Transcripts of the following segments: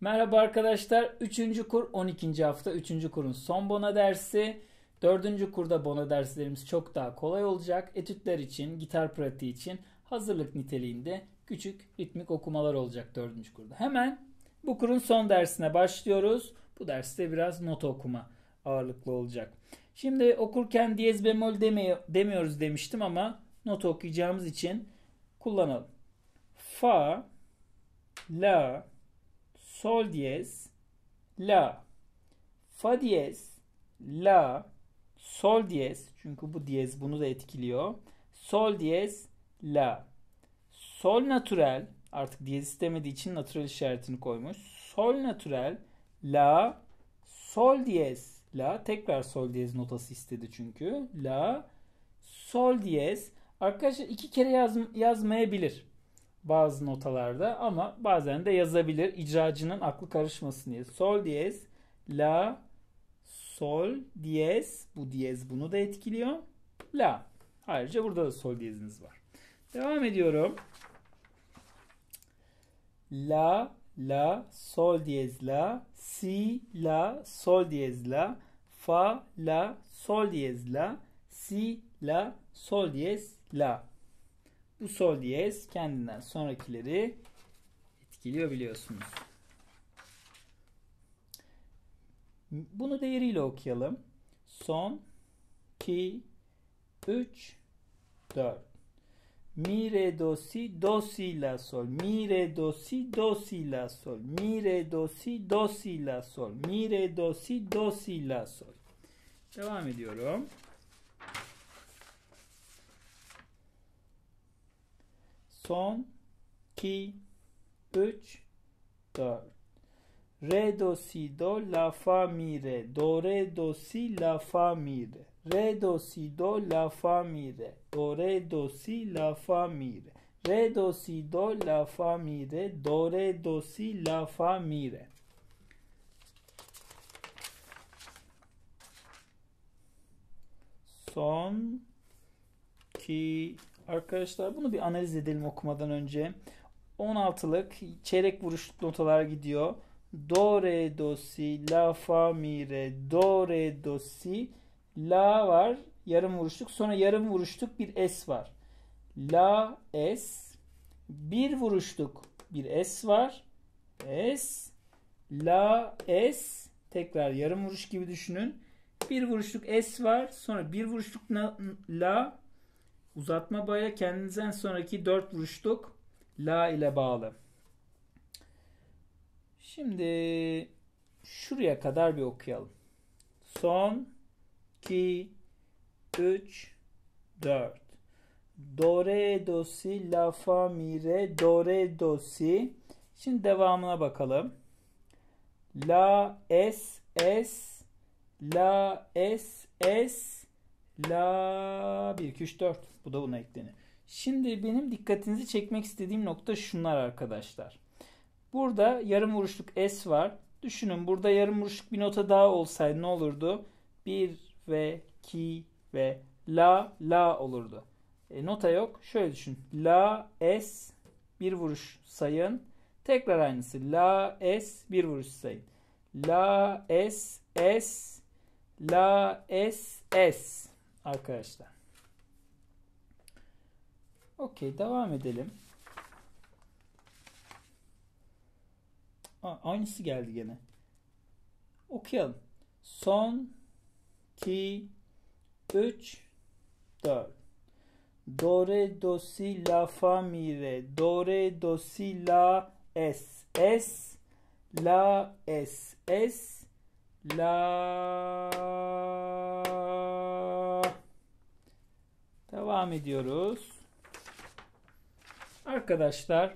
Merhaba arkadaşlar. 3. kur 12. hafta 3. kurun son bona dersi. 4. kurda bona derslerimiz çok daha kolay olacak. Etütler için, gitar pratiği için hazırlık niteliğinde küçük ritmik okumalar olacak 4. kurda. Hemen bu kurun son dersine başlıyoruz. Bu derste biraz nota okuma ağırlıklı olacak. Şimdi okurken diyez bemol demi demiyoruz demiştim ama nota okuyacağımız için kullanalım. Fa, la, sol diyez, la, fa diyez, la, sol diyez çünkü bu diyez bunu da etkiliyor. Sol diyez, la. Sol natural artık diyez istemediği için natural işaretini koymuş. Sol natural, la, sol diyez, la. Tekrar sol diyez notası istedi çünkü. La, sol diyez. Arkadaşlar iki kere yaz, yazmayabilir bazı notalarda ama bazen de yazabilir icracının aklı karışmasın diye. Sol diyez, la, sol diyez, bu diyez bunu da etkiliyor. La. Ayrıca burada da sol diyeziniz var. Devam ediyorum. La, la, sol diyez la, si, la, sol diyez la, fa, la, sol diyez la, si, la, sol diyez la. Bu sol diyez kendinden sonrakileri etkiliyor biliyorsunuz. Bunu değeriyle okuyalım. Son, ki, 3, 4. Mi, re, do, si, do, si, la, sol. Mi, re, do, si, do, si, la, sol. Mi, re, do, si, do, si, la, sol. Mi, re, do, si, do, si, la, sol. Devam ediyorum. son 2 3 4 re do si do la fa mi re do re do si la fa mi re re do si do la fa mi re do re do si la fa mi re re do si do la fa mi re do re do si la fa mi re son 2 Arkadaşlar bunu bir analiz edelim okumadan önce. 16'lık çeyrek vuruş notalar gidiyor. Do, re, do, si, la, fa, mi, re, do, re, do, si, la var. Yarım vuruşluk. Sonra yarım vuruşluk bir s var. La, s. Bir vuruşluk bir s var. S. La, s. Tekrar yarım vuruş gibi düşünün. Bir vuruşluk s var. Sonra bir vuruşluk la, Uzatma boyla kendinizden sonraki dört vuruşluk la ile bağlı. Şimdi şuraya kadar bir okuyalım. Son 2 3 4 Do re do si la fa mi re do re do si. Şimdi devamına bakalım. La es es la es es La 1, 2, 3, 4. Bu da buna eklenir. Şimdi benim dikkatinizi çekmek istediğim nokta şunlar arkadaşlar. Burada yarım vuruşluk S var. Düşünün burada yarım vuruşluk bir nota daha olsaydı ne olurdu? 1 ve 2 ve la la olurdu. E, nota yok. Şöyle düşün. La S bir vuruş sayın. Tekrar aynısı. La S bir vuruş sayın. La S S La S S arkadaşlar. Okey devam edelim. Aa, aynısı geldi gene. Okuyalım. Son ki 3 4 Do re do si la fa mi re do re do si la es es la es es la Devam ediyoruz. Arkadaşlar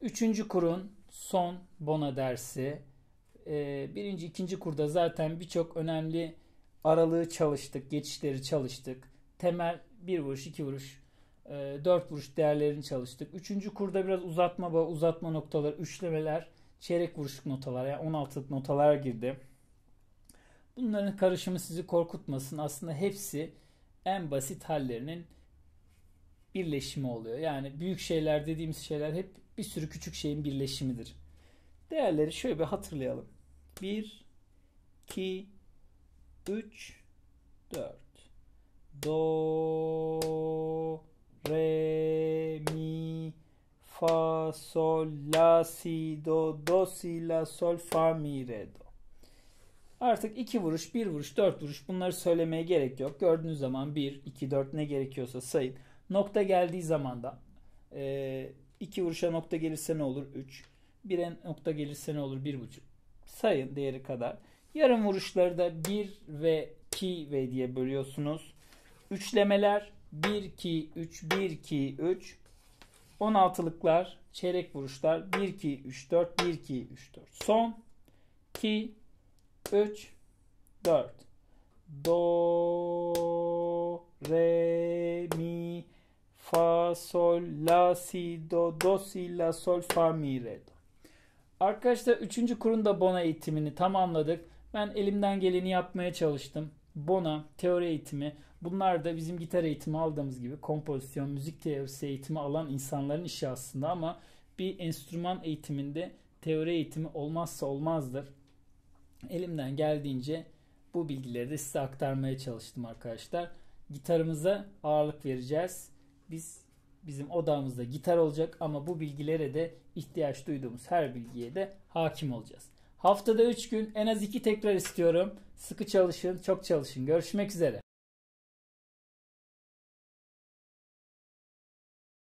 3. kurun son bona dersi. Ee, birinci, ikinci kurda zaten birçok önemli aralığı çalıştık, geçişleri çalıştık. Temel bir vuruş, iki vuruş, e, dört vuruş değerlerini çalıştık. Üçüncü kurda biraz uzatma bağı, uzatma noktaları, üçlemeler, çeyrek vuruşluk notalar yani 16'lık notalar girdi. Bunların karışımı sizi korkutmasın. Aslında hepsi en basit hallerinin birleşimi oluyor. Yani büyük şeyler dediğimiz şeyler hep bir sürü küçük şeyin birleşimidir. Değerleri şöyle bir hatırlayalım. 1, 2, 3, 4. Do, re, mi, fa, sol, la, si, do, do, si, la, sol, fa, mi, re, do. Artık iki vuruş, bir vuruş, dört vuruş bunları söylemeye gerek yok. Gördüğünüz zaman bir, iki, dört ne gerekiyorsa sayın. Nokta geldiği zaman da 2 e, vuruşa nokta gelirse ne olur? 3. 1'e nokta gelirse ne olur? 1,5. Sayın değeri kadar. Yarım vuruşları da 1 ve 2 ve diye bölüyorsunuz. Üçlemeler 1, 2, 3, 1, 2, 3. 16'lıklar, çeyrek vuruşlar 1, 2, 3, 4, 1, 2, 3, 4. Son 2, 3, 4. Do, re, sol, la, si, do, do, si, la, sol, fa, mi, re, do. Arkadaşlar 3. kurunda Bona eğitimini tamamladık. Ben elimden geleni yapmaya çalıştım. Bona, teori eğitimi bunlar da bizim gitar eğitimi aldığımız gibi kompozisyon, müzik teorisi eğitimi alan insanların işi aslında ama bir enstrüman eğitiminde teori eğitimi olmazsa olmazdır. Elimden geldiğince bu bilgileri de size aktarmaya çalıştım arkadaşlar. Gitarımıza ağırlık vereceğiz. Biz bizim odağımızda gitar olacak ama bu bilgilere de ihtiyaç duyduğumuz her bilgiye de hakim olacağız. Haftada 3 gün en az 2 tekrar istiyorum. Sıkı çalışın, çok çalışın. Görüşmek üzere.